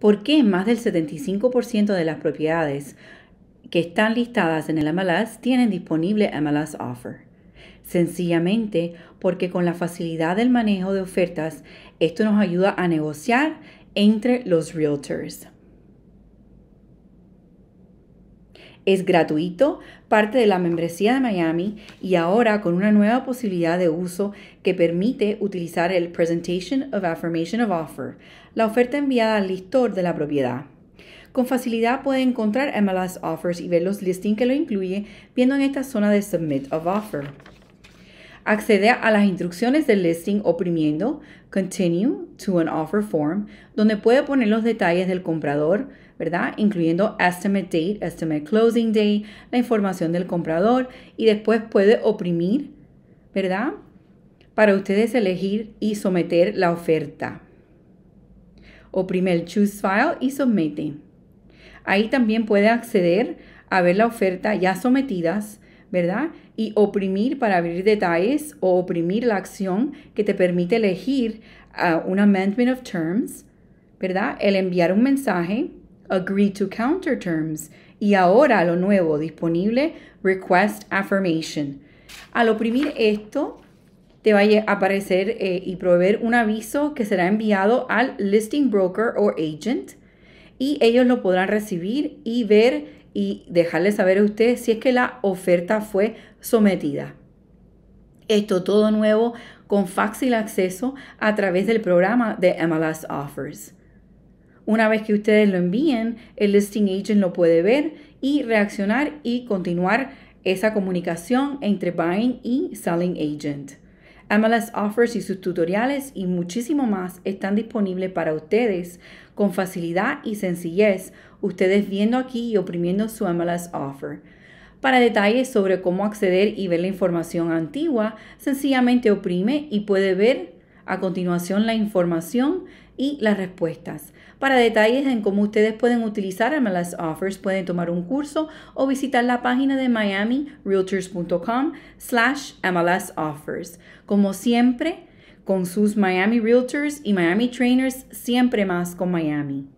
¿Por qué más del 75% de las propiedades que están listadas en el MLS tienen disponible MLS Offer? Sencillamente porque con la facilidad del manejo de ofertas, esto nos ayuda a negociar entre los realtors. Es gratuito, parte de la membresía de Miami y ahora con una nueva posibilidad de uso que permite utilizar el Presentation of Affirmation of Offer, la oferta enviada al listor de la propiedad. Con facilidad puede encontrar MLS Offers y ver los listings que lo incluye viendo en esta zona de Submit of Offer. Accede a las instrucciones del listing oprimiendo Continue to an Offer Form, donde puede poner los detalles del comprador, ¿verdad? Incluyendo estimate date, estimate closing date, la información del comprador y después puede oprimir, ¿verdad? Para ustedes elegir y someter la oferta. Oprime el choose file y somete. Ahí también puede acceder a ver la oferta ya sometidas, ¿verdad? Y oprimir para abrir detalles o oprimir la acción que te permite elegir ah, un amendment of terms, ¿verdad? El enviar un mensaje, agree to counter terms. Y ahora lo nuevo disponible, request affirmation. Al oprimir esto, te va a aparecer eh, y proveer un aviso que será enviado al listing broker o agent y ellos lo podrán recibir y ver y dejarle saber a usted si es que la oferta fue sometida. Esto todo nuevo con fácil acceso a través del programa de MLS Offers. Una vez que ustedes lo envíen, el listing agent lo puede ver y reaccionar y continuar esa comunicación entre buying y selling agent. MLS Offers y sus tutoriales y muchísimo más están disponibles para ustedes con facilidad y sencillez, ustedes viendo aquí y oprimiendo su MLS Offer. Para detalles sobre cómo acceder y ver la información antigua, sencillamente oprime y puede ver a continuación la información y las respuestas. Para detalles en cómo ustedes pueden utilizar MLS Offers, pueden tomar un curso o visitar la página de miamirealtors.com slash MLS Offers. Como siempre, con sus Miami Realtors y Miami Trainers, siempre más con Miami.